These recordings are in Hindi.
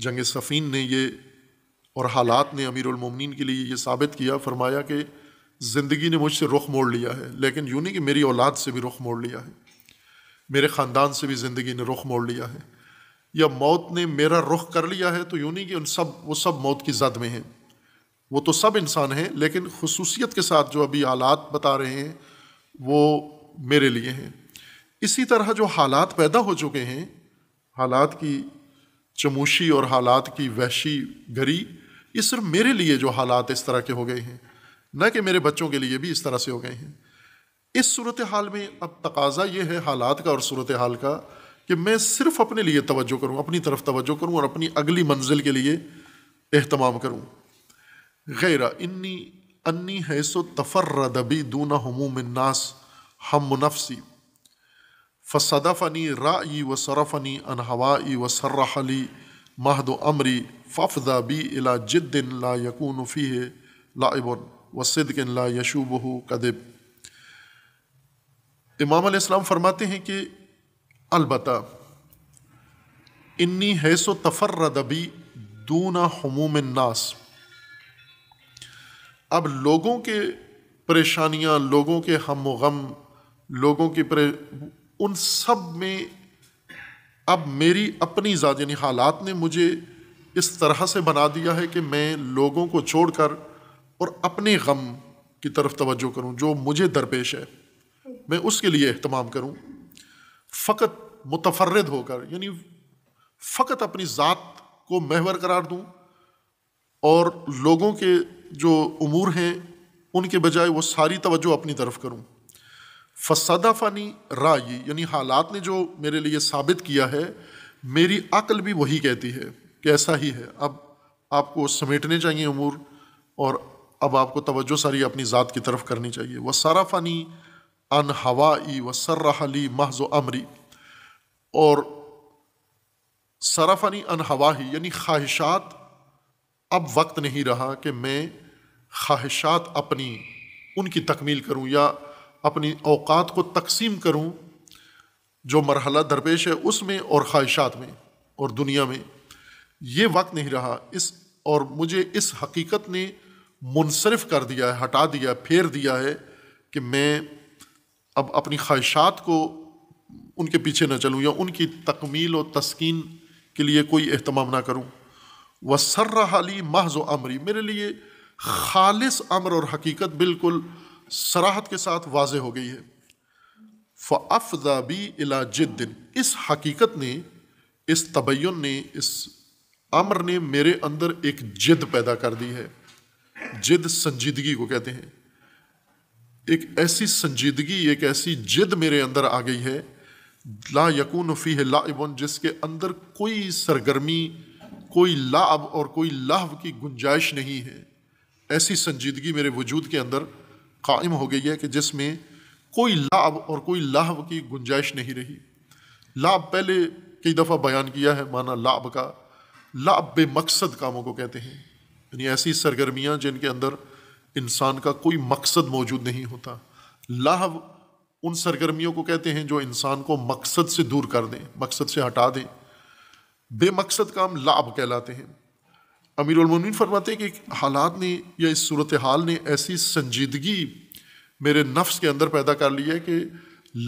जंग सफ़ीन ने ये और हालात ने अमीरमिन के लिए ये साबित किया फरमाया कि ज़िंदगी ने मुझसे रुख मोड़ लिया है लेकिन यूँ नहीं कि मेरी औलाद से भी रुख मोड़ लिया है मेरे ख़ानदान से भी ज़िंदगी ने रुख मोड़ लिया है या मौत ने मेरा रुख कर लिया है तो यूँ नहीं कि उन सब वो सब मौत की जद में हैं वो तो सब इंसान हैं लेकिन खसूसियत के साथ जो अभी हालात बता रहे हैं वो मेरे लिए हैं इसी तरह जो हालात पैदा हो चुके हैं हालात की चमोशी और हालात की वहशी गरी ये सिर्फ मेरे लिए जो हालात इस तरह के हो गए हैं न कि मेरे बच्चों के लिए भी इस तरह से हो गए हैं इस सूरत हाल में अब तकाजा ये है हालात का और सूरत हाल का कि मैं सिर्फ अपने लिए तवज्जो करूँ अपनी तरफ तवज्जो करूँ और अपनी अगली मंजिल के लिए अहतमाम करूँ गैर इन्नी अन्नी है सो तफर रदबी दूना हमूम नास हम मुनफसी फ़सदफ़नी राई व सरफ़नी अनहवाई व सर्रहली महद अमरी फ़फ़ा बी अला जिद्दिन ला यकून फ़ी लाइबन व सिदकिन ला यशूबह कदब इमाम इस्लाम फरमाते हैं कि अलबत् इन्नी हैसो तफरदबी दूना हमूम नास अब लोगों के परेशानियाँ लोगों के हम गम लोगों की उन सब में अब मेरी अपनी ज़ात यानी हालात ने मुझे इस तरह से बना दिया है कि मैं लोगों को छोड़कर और अपने गम की तरफ तवज्जो करूं जो मुझे दरपेश है मैं उसके लिए अहतमाम करूं फ़कत मुतफरद होकर यानी फ़कत अपनी ज़ात को महवर करार दूं और लोगों के जो उमूर हैं उनके बजाय वो सारी तवज्जो अपनी तरफ करूं फानी राय यानी हालात ने जो मेरे लिए साबित किया है मेरी अकल भी वही कहती है कि ऐसा ही है अब आपको समेटने चाहिए अमूर और अब आपको तवज्जो सारी अपनी ज़ात की तरफ करनी चाहिए वह साराफानी अन हवाई व सर्रहली महज अमरी और सराफानी अन हवाही यानी ख्वाहिशात अब वक्त नहीं रहा कि मैं ख्वाहिशात अपनी उनकी तकमील करूँ या अपनी अवकात को तकसीम करूँ जो मरहला दरपेश है उसमें और ख्वाहिशात में और दुनिया में ये वक्त नहीं रहा इस और मुझे इस हकीकत ने मुनसरफ कर दिया है हटा दिया है फेर दिया है कि मैं अब अपनी ख्वाहिशात को उनके पीछे न चलूँ या उनकी तकमील और तस्किन के लिए कोई अहतमाम ना करूँ वह व हाली महज अमरी मेरे लिए खालिस अमर और हकीकत बिल्कुल सराहत के साथ वाज हो गई है फ़ाफ़ाबी इला जिद्दिन इस हकीकत ने इस तबैन ने इस अमर ने मेरे अंदर एक जिद पैदा कर दी है जिद संजीदगी को कहते हैं एक ऐसी संजीदगी एक ऐसी जिद मेरे अंदर आ गई है ला यकून फ़ी है इबन जिसके अंदर कोई सरगर्मी कोई लाभ और कोई लाभ की गुंजाइश नहीं है ऐसी संजीदगी मेरे वजूद के अंदर कायम हो गई है कि जिसमें कोई लाभ और कोई लाभ की गुंजाइश नहीं रही लाभ पहले कई दफ़ा बयान किया है माना लाभ का लाभ बेमकसद कामों को कहते हैं यानी ऐसी सरगर्मियाँ जिनके अंदर इंसान का कोई मकसद मौजूद नहीं होता लाभ उन सरगर्मियों को कहते हैं जो इंसान को मकसद से दूर कर दें मकसद से हटा दें बेमकसद काम लाभ कहलाते हैं अमीर उलमिन फरमाते कि हालात ने या इस सूरत हाल ने ऐसी संजीदगी मेरे नफ्स के अंदर पैदा कर ली है कि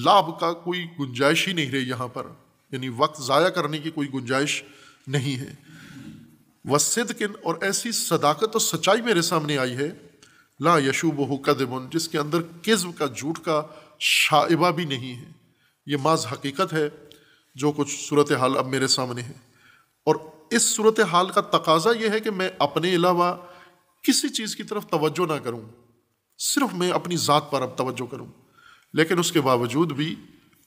लाभ का कोई गुंजाइश ही नहीं रही यहाँ पर यानी वक्त ज़ाया करने की कोई गुंजाइश नहीं है किन और ऐसी सदाकत और सच्चाई मेरे सामने आई है ला यशुब हो कदमन जिसके अंदर किस्म का झूठ का शाइबा भी नहीं है ये माज हकीकत है जो कुछ सूरत हाल अब मेरे सामने है और इस सूरत हाल का तकाजा यह है कि मैं अपने अलावा किसी चीज़ की तरफ तवज्जो ना करूँ सिर्फ मैं अपनी ज़ात पर अब तवज्जो करूँ लेकिन उसके बावजूद भी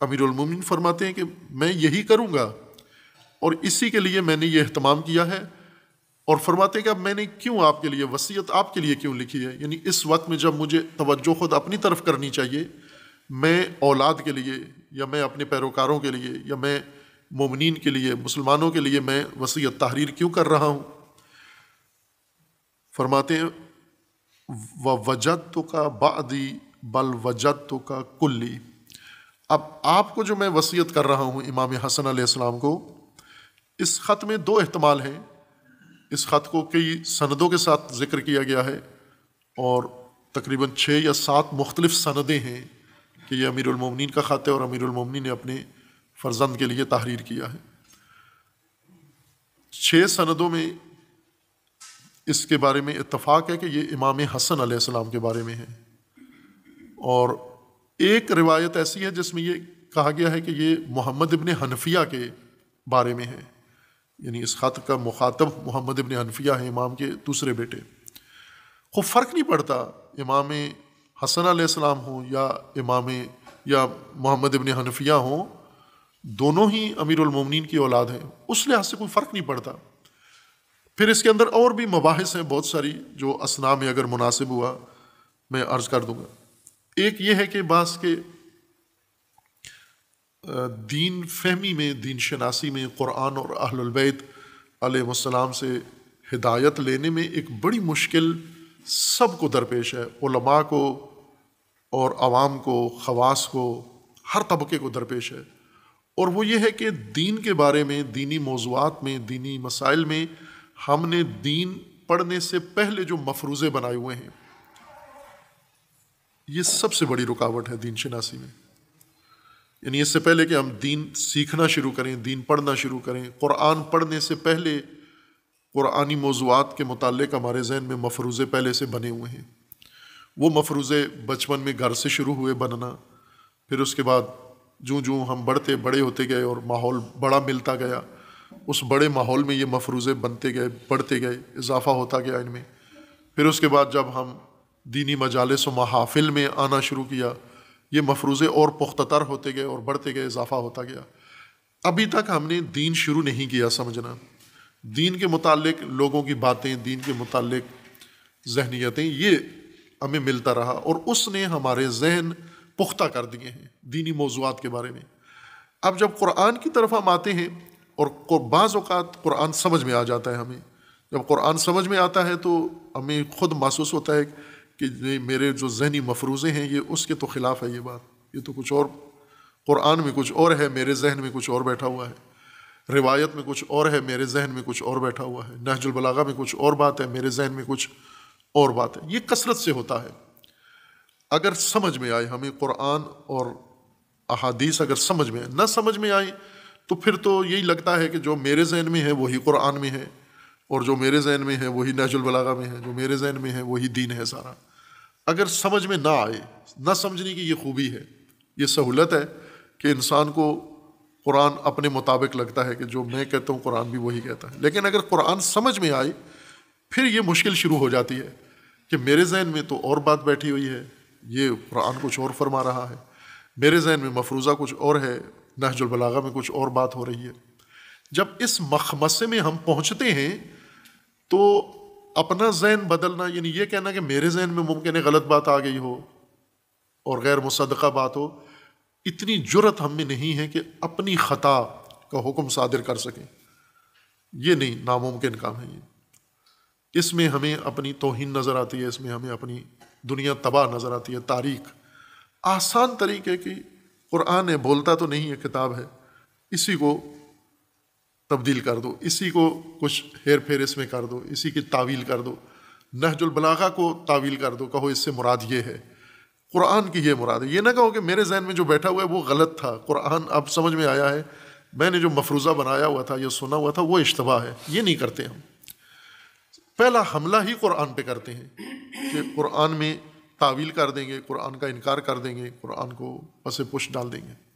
अमीरमिन फरमाते हैं कि मैं यही करूँगा और इसी के लिए मैंने ये अहतमाम किया है और फरमाते हैं कि अब मैंने क्यों आपके लिए वसीयत आपके लिए क्यों लिखी है यानी इस वक्त में जब मुझे तवज्जो खुद अपनी तरफ करनी चाहिए मैं औलाद के लिए या मैं अपने पैरोकारों के लिए या मैं ममिन के लिए मुसलमानों के लिए मैं वसीयत तहरीर क्यों कर रहा हूँ फरमाते हैं व वजत तो का बादी बल वजद तो का कुल्ली अब आपको जो मैं वसीयत कर रहा हूँ इमाम हसन आसमाम को इस ख़त में दो अहतमाल हैं इस ख़त को कई सनदों के साथ ज़िक्र किया गया है और तकरीबन छः या सात मुख्तलिफ सनदें हैं कि यह अमीरमिन का ख़त है और अमीरमिन ने अपने फर्जंद के लिए तहरीर किया है छः सनदों में इसके बारे में इतफ़ाक़ है कि ये इमाम हसन आसमाम के बारे में है और एक रिवायत ऐसी है जिसमें ये कहा गया है कि ये मोहम्मद इबन हनफिया के बारे में है यानी इस ख़त का मुखातब मोहम्मद इबन हनफिया है इमाम के दूसरे बेटे को फ़र्क नहीं पड़ता इमाम हसन आसमाम हो या इमाम या मोहम्मद इबन हनफिया हों दोनों ही अमीर उलमोमिन की औलाद हैं उस लिहाज से कोई फ़र्क नहीं पड़ता फिर इसके अंदर और भी मबाहस हैं बहुत सारी जो असना में अगर मुनासिब हुआ मैं अर्ज़ कर दूंगा एक ये है कि बास के दीन फहमी में दीन शनासी में क़ुरान और अहलबैत आलम से हिदायत लेने में एक बड़ी मुश्किल सब को दरपेश है उलमा को और आवाम को खवास को हर तबके को दरपेश है और वो ये है कि दीन के बारे में दीनी मौजूद में दीनी मसाइल में हमने दीन पढ़ने से पहले जो मफरूज़े बनाए हुए हैं ये सबसे बड़ी रुकावट है दीन शिनासी में यानी इससे पहले कि हम दीन सीखना शुरू करें दीन पढ़ना शुरू करें कुरान पढ़ने से पहले कुरानी मौजूद के मतलब हमारे जहन में मफरूज़े पहले से बने हुए हैं वो मफरूज़े बचपन में घर से शुरू हुए बनना फिर उसके बाद जो जो हम बढ़ते बड़े होते गए और माहौल बड़ा मिलता गया उस बड़े माहौल में ये मफरूज़े बनते गए बढ़ते गए इजाफ़ा होता गया इनमें फिर उसके बाद जब हम दीनी मजालस व महाफिल में आना शुरू किया ये मफरूज़े और पुख्तर होते गए और बढ़ते गए इजाफ़ा होता गया अभी तक हमने दीन शुरू नहीं किया समझना दीन के मतलब लोगों की बातें दीन के मतलब जहनीतें ये हमें मिलता रहा और उसने हमारे जहन पुख्ता कर दिए हैं दीनी मौजूद के बारे में अब जब कुरान की तरफ हम आते हैं और बाज़ अवत कुरान समझ में आ जाता है हमें जब कुरान समझ में आता है तो हमें खुद महसूस होता है कि मेरे जो जहनी मफरूज़े हैं ये उसके तो ख़िलाफ़ है ये बात ये तो कुछ और कुरान में कुछ और है मेरे जहन में कुछ और बैठा हुआ है रिवायत में कुछ और है मेरे जहन में कुछ और बैठा हुआ है नहजुलबलागा में कुछ और बात है मेरे जहन में कुछ और बात है ये कसरत से होता है अगर समझ में आए हमें कुरान और अहादीस अगर समझ में ना समझ में आए तो फिर तो यही लगता है कि जो मेरे जहन में है वही कुरान में है और जो मेरे जहन में है वही नजुलबलागा में है जो मेरे जहन में है वही दीन है सारा अगर समझ में ना आए ना समझने की ये खूबी है ये सहूलत है कि इंसान को कुरान अपने मुताबिक लगता है कि जो मैं कहता हूँ कुरान भी वही कहता है लेकिन अगर कुरान समझ में आए फिर ये मुश्किल शुरू हो जाती है कि मेरे जहन में तो और बात बैठी हुई है ये कुरान कुछ और फरमा रहा है मेरे जहन में मफरूज़ा कुछ और है नहजुलबलागा में कुछ और बात हो रही है जब इस मखमसे में हम पहुँचते हैं तो अपना जहन बदलना यानी यह कहना कि मेरे जहन में मुमकिन है गलत बात आ गई हो और गैर मुसदका बात हो इतनी जुरत हम में नहीं है कि अपनी ख़ता का हुक्म सादिर कर सकें ये नहीं नामुमकिन काम है ये इसमें हमें अपनी तोहन नज़र आती है इसमें हमें अपनी दुनिया तबाह नज़र आती है तारीख आसान तरीके की कुरान है बोलता तो नहीं है किताब है इसी को तब्दील कर दो इसी को कुछ हेर फेर इसमें कर दो इसी की तावील कर दो नहजुलबलागा को तावील कर दो कहो इससे मुराद ये है कुरान की ये मुराद है ये ना कहो कि मेरे जहन में जो बैठा हुआ है वो गलत था कुरान अब समझ में आया है मैंने जो मफरूज़ा बनाया हुआ था या सुना हुआ था वो इश्तबा है ये नहीं करते हम पहला हमला ही कुरान पे करते हैं कि कुरान में तावील कर देंगे कुरान का इनकार कर देंगे कुरान को पसे पुश डाल देंगे